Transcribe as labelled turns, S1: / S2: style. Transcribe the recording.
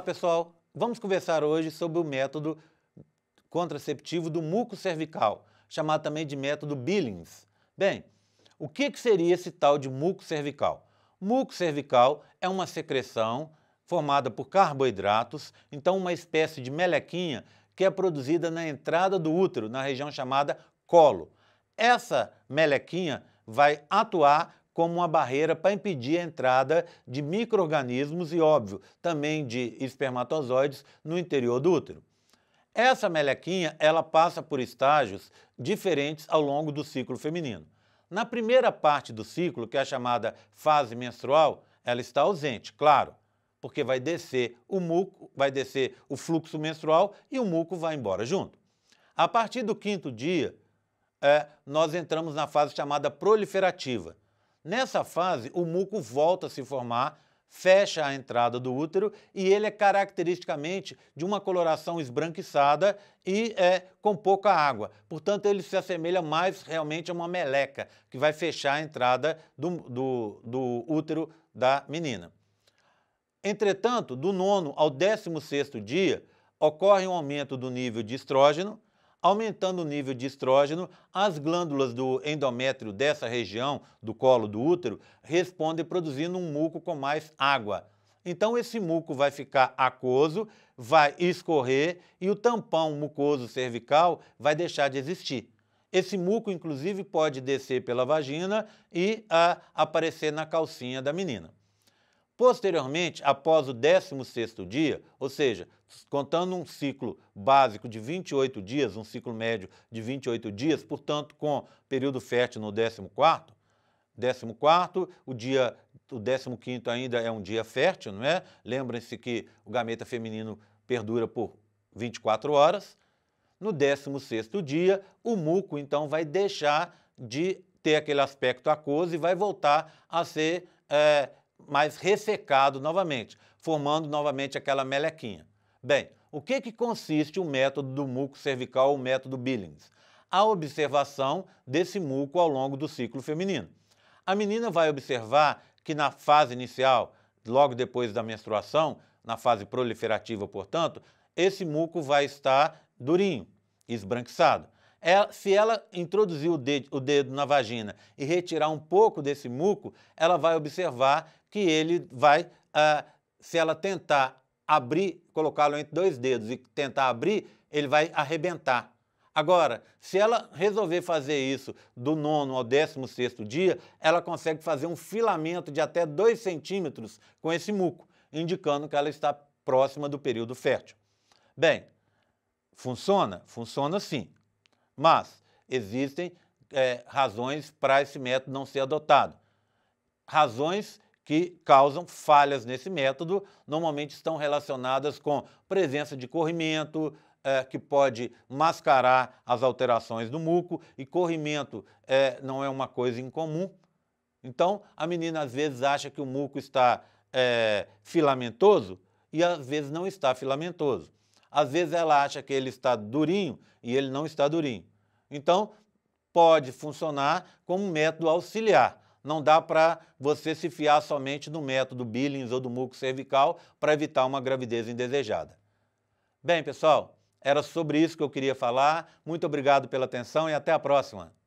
S1: Olá, pessoal. Vamos conversar hoje sobre o método contraceptivo do muco cervical, chamado também de método Billings. Bem, o que, que seria esse tal de muco cervical? Muco cervical é uma secreção formada por carboidratos, então uma espécie de melequinha que é produzida na entrada do útero, na região chamada colo. Essa melequinha vai atuar como uma barreira para impedir a entrada de micro-organismos e, óbvio, também de espermatozoides no interior do útero. Essa melequinha ela passa por estágios diferentes ao longo do ciclo feminino. Na primeira parte do ciclo, que é a chamada fase menstrual, ela está ausente, claro, porque vai descer o muco, vai descer o fluxo menstrual e o muco vai embora junto. A partir do quinto dia, é, nós entramos na fase chamada proliferativa, Nessa fase, o muco volta a se formar, fecha a entrada do útero e ele é caracteristicamente de uma coloração esbranquiçada e é com pouca água. Portanto, ele se assemelha mais realmente a uma meleca, que vai fechar a entrada do, do, do útero da menina. Entretanto, do nono ao décimo sexto dia, ocorre um aumento do nível de estrógeno, aumentando o nível de estrógeno, as glândulas do endométrio dessa região do colo do útero respondem produzindo um muco com mais água. Então esse muco vai ficar aquoso, vai escorrer e o tampão mucoso cervical vai deixar de existir. Esse muco, inclusive, pode descer pela vagina e a, ah, aparecer na calcinha da menina. Posteriormente, após o 16º dia, ou seja, contando um ciclo básico de 28 dias, um ciclo médio de 28 dias, portanto, com período fértil no 14, 14, o dia o 15 ainda é um dia fértil, não é? Lembrem-se que o gameta feminino perdura por 24 horas. No 16º dia, o muco então vai deixar de ter aquele aspecto aquoso e vai voltar a ser é, mais ressecado novamente, formando novamente aquela melequinha. Bem, o que, que consiste o método do muco cervical o método Billings? A observação desse muco ao longo do ciclo feminino. A menina vai observar que na fase inicial, logo depois da menstruação, na fase proliferativa, portanto, esse muco vai estar durinho, esbranquiçado. Ela, é, se ela introduzir o dedo, o dedo na vagina e retirar um pouco desse muco, ela vai observar que ele vai, ah, se ela tentar abrir, colocá-lo entre dois dedos e tentar abrir, ele vai arrebentar. Agora, se ela resolver fazer isso do nono ao décimo sexto dia, ela consegue fazer um filamento de até 2 centímetros com esse muco, indicando que ela está próxima do período fértil. Bem, funciona? Funciona sim. Mas existem é, razões para esse método não ser adotado. Razões que causam falhas nesse método, normalmente estão relacionadas com presença de corrimento, é, que pode mascarar as alterações do muco, e corrimento é, não é uma coisa incomum. Então, a menina às vezes acha que o muco está é, filamentoso e às vezes não está filamentoso. Às vezes ela acha que ele está durinho e ele não está durinho. Então, pode funcionar como método auxiliar. Não dá para você se fiar somente no método Billings ou do muco cervical para evitar uma gravidez indesejada. Bem, pessoal, era sobre isso que eu queria falar. Muito obrigado pela atenção e até a próxima.